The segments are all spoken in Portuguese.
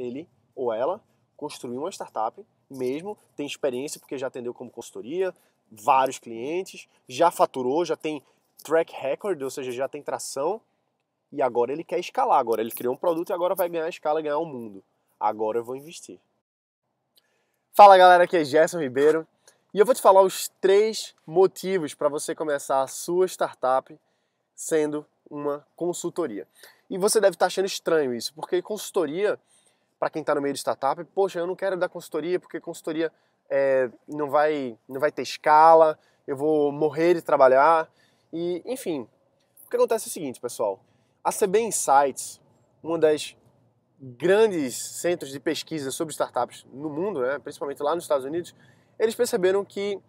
ele ou ela construiu uma startup mesmo, tem experiência porque já atendeu como consultoria, vários clientes, já faturou, já tem track record, ou seja, já tem tração, e agora ele quer escalar, agora ele criou um produto e agora vai ganhar escala, ganhar o mundo. Agora eu vou investir. Fala galera, aqui é Gerson Ribeiro e eu vou te falar os três motivos para você começar a sua startup sendo uma consultoria. E você deve estar achando estranho isso, porque consultoria para quem está no meio de startup, poxa, eu não quero dar consultoria porque consultoria é, não, vai, não vai ter escala, eu vou morrer de trabalhar. E, enfim, o que acontece é o seguinte, pessoal. A CB Insights, uma das grandes centros de pesquisa sobre startups no mundo, né, principalmente lá nos Estados Unidos, eles perceberam que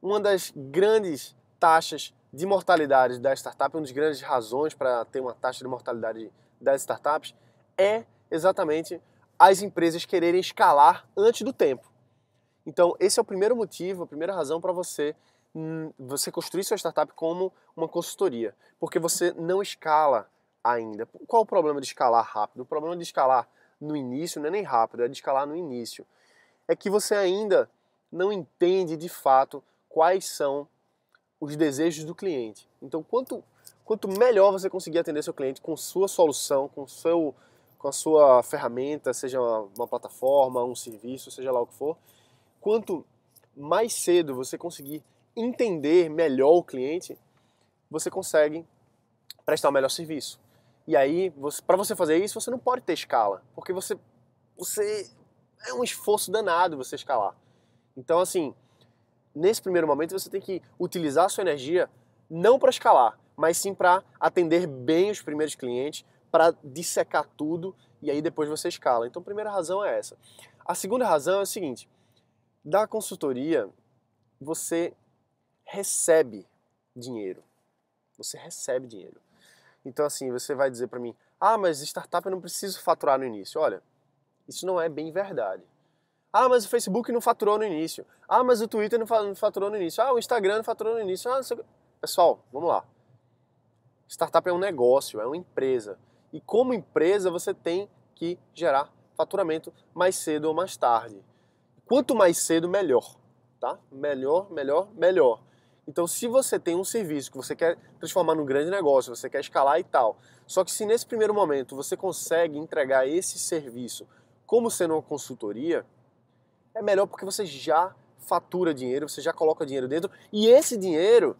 uma das grandes taxas de mortalidade da startup, uma das grandes razões para ter uma taxa de mortalidade das startups, é exatamente as empresas quererem escalar antes do tempo. Então, esse é o primeiro motivo, a primeira razão para você hum, você construir sua startup como uma consultoria, porque você não escala ainda. Qual o problema de escalar rápido? O problema de escalar no início não é nem rápido, é de escalar no início. É que você ainda não entende de fato quais são os desejos do cliente. Então, quanto, quanto melhor você conseguir atender seu cliente com sua solução, com seu com a sua ferramenta, seja uma plataforma, um serviço, seja lá o que for, quanto mais cedo você conseguir entender melhor o cliente, você consegue prestar o um melhor serviço. E aí, para você fazer isso, você não pode ter escala, porque você, você é um esforço danado você escalar. Então, assim, nesse primeiro momento você tem que utilizar a sua energia não para escalar, mas sim para atender bem os primeiros clientes, para dissecar tudo e aí depois você escala. Então, a primeira razão é essa. A segunda razão é o seguinte: da consultoria, você recebe dinheiro. Você recebe dinheiro. Então, assim, você vai dizer para mim: ah, mas startup eu não preciso faturar no início. Olha, isso não é bem verdade. Ah, mas o Facebook não faturou no início. Ah, mas o Twitter não faturou no início. Ah, o Instagram não faturou no início. Ah, Pessoal, vamos lá. Startup é um negócio, é uma empresa. E como empresa, você tem que gerar faturamento mais cedo ou mais tarde. Quanto mais cedo, melhor. Tá? Melhor, melhor, melhor. Então, se você tem um serviço que você quer transformar num grande negócio, você quer escalar e tal, só que se nesse primeiro momento você consegue entregar esse serviço como sendo uma consultoria, é melhor porque você já fatura dinheiro, você já coloca dinheiro dentro e esse dinheiro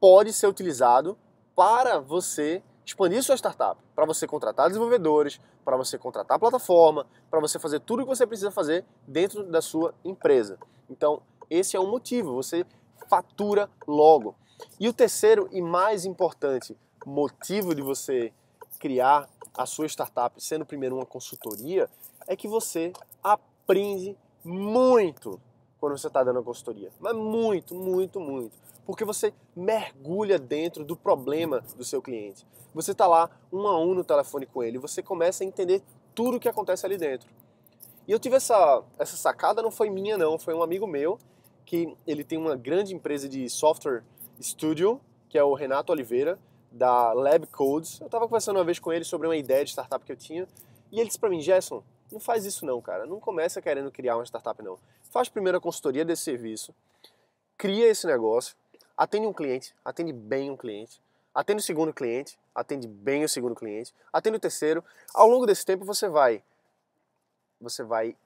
pode ser utilizado para você expandir sua startup, para você contratar desenvolvedores, para você contratar plataforma, para você fazer tudo o que você precisa fazer dentro da sua empresa. Então, esse é um motivo, você fatura logo. E o terceiro e mais importante motivo de você criar a sua startup, sendo primeiro uma consultoria, é que você aprende muito quando você está dando consultoria. Mas muito, muito, muito. Porque você mergulha dentro do problema do seu cliente. Você está lá um a um no telefone com ele, você começa a entender tudo o que acontece ali dentro. E eu tive essa, essa sacada, não foi minha não, foi um amigo meu, que ele tem uma grande empresa de software studio, que é o Renato Oliveira, da Lab Codes. Eu estava conversando uma vez com ele sobre uma ideia de startup que eu tinha, e ele disse para mim, Gerson, não faz isso não, cara. Não começa querendo criar uma startup não faz primeiro a consultoria desse serviço, cria esse negócio, atende um cliente, atende bem um cliente, atende o segundo cliente, atende bem o segundo cliente, atende o terceiro. Ao longo desse tempo você vai você vai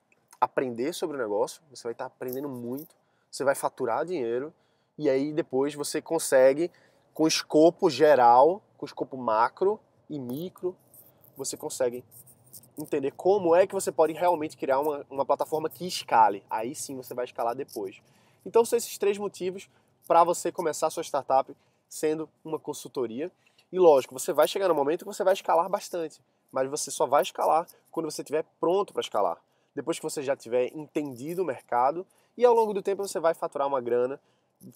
aprender sobre o negócio, você vai estar aprendendo muito, você vai faturar dinheiro e aí depois você consegue com escopo geral, com escopo macro e micro, você consegue entender como é que você pode realmente criar uma, uma plataforma que escale. Aí sim você vai escalar depois. Então são esses três motivos para você começar a sua startup sendo uma consultoria. E lógico, você vai chegar no momento que você vai escalar bastante, mas você só vai escalar quando você estiver pronto para escalar. Depois que você já tiver entendido o mercado e ao longo do tempo você vai faturar uma grana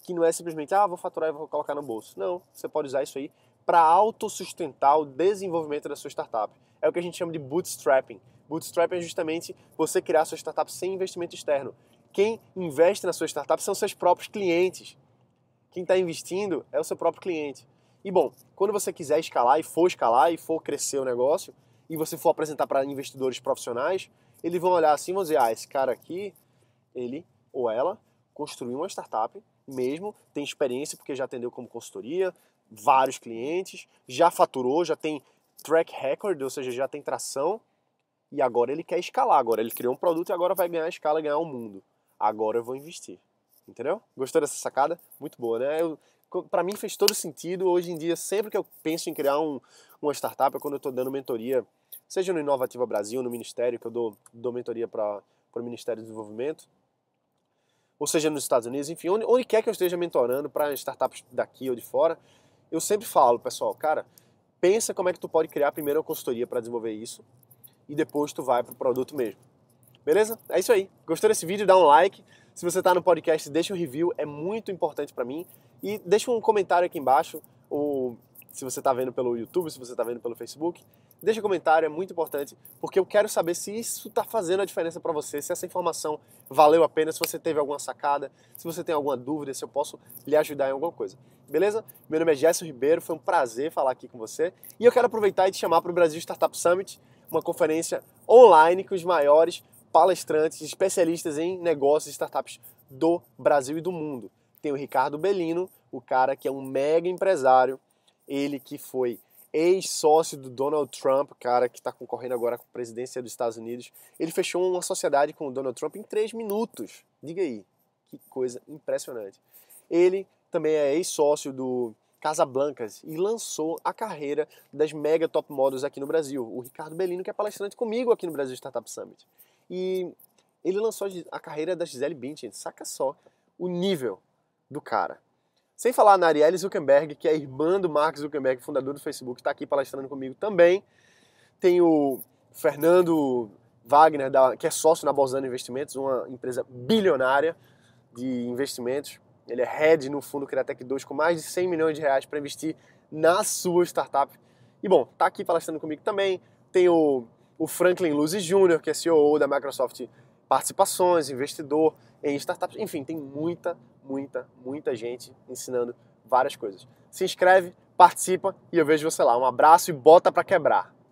que não é simplesmente, ah, vou faturar e vou colocar no bolso. Não, você pode usar isso aí para autossustentar o desenvolvimento da sua startup é o que a gente chama de bootstrapping. Bootstrapping é justamente você criar sua startup sem investimento externo. Quem investe na sua startup são seus próprios clientes. Quem está investindo é o seu próprio cliente. E bom, quando você quiser escalar e for escalar e for crescer o negócio e você for apresentar para investidores profissionais, eles vão olhar assim e vão dizer: ah, esse cara aqui, ele ou ela construiu uma startup mesmo, tem experiência porque já atendeu como consultoria, vários clientes, já faturou, já tem track record, ou seja, já tem tração, e agora ele quer escalar. Agora ele criou um produto e agora vai ganhar escala, ganhar o mundo. Agora eu vou investir. Entendeu? Gostou dessa sacada? Muito boa, né? Eu, pra mim fez todo sentido. Hoje em dia, sempre que eu penso em criar um, uma startup, é quando eu estou dando mentoria, seja no Inovativa Brasil, no Ministério, que eu dou, dou mentoria para o Ministério do Desenvolvimento, ou seja nos Estados Unidos, enfim, onde, onde quer que eu esteja mentorando para startups daqui ou de fora, eu sempre falo, pessoal, cara, pensa como é que tu pode criar primeiro uma consultoria para desenvolver isso e depois tu vai para o produto mesmo. Beleza? É isso aí. Gostou desse vídeo? Dá um like. Se você está no podcast, deixa um review, é muito importante para mim. E deixa um comentário aqui embaixo. O se você está vendo pelo YouTube, se você está vendo pelo Facebook. Deixa um comentário, é muito importante, porque eu quero saber se isso está fazendo a diferença para você, se essa informação valeu a pena, se você teve alguma sacada, se você tem alguma dúvida, se eu posso lhe ajudar em alguma coisa. Beleza? Meu nome é Gerson Ribeiro, foi um prazer falar aqui com você. E eu quero aproveitar e te chamar para o Brasil Startup Summit, uma conferência online com os maiores palestrantes, especialistas em negócios e startups do Brasil e do mundo. Tem o Ricardo Bellino, o cara que é um mega empresário, ele que foi ex-sócio do Donald Trump, cara que está concorrendo agora com a presidência dos Estados Unidos, ele fechou uma sociedade com o Donald Trump em três minutos. Diga aí, que coisa impressionante. Ele também é ex-sócio do Casablancas e lançou a carreira das mega top models aqui no Brasil. O Ricardo Bellino, que é palestrante comigo aqui no Brasil Startup Summit. E ele lançou a carreira da Gisele Bündchen. Saca só o nível do cara. Sem falar na Arielle Zuckerberg, que é irmã do Mark Zuckerberg, fundador do Facebook, está aqui palestrando comigo também. Tem o Fernando Wagner, da, que é sócio na Bolzano Investimentos, uma empresa bilionária de investimentos. Ele é head no fundo Criatec 2 com mais de 100 milhões de reais para investir na sua startup. E bom, está aqui palestrando comigo também. Tem o, o Franklin Luzi Jr., que é CEO da Microsoft Participações, investidor em startups. Enfim, tem muita muita, muita gente ensinando várias coisas. Se inscreve, participa e eu vejo você lá. Um abraço e bota para quebrar.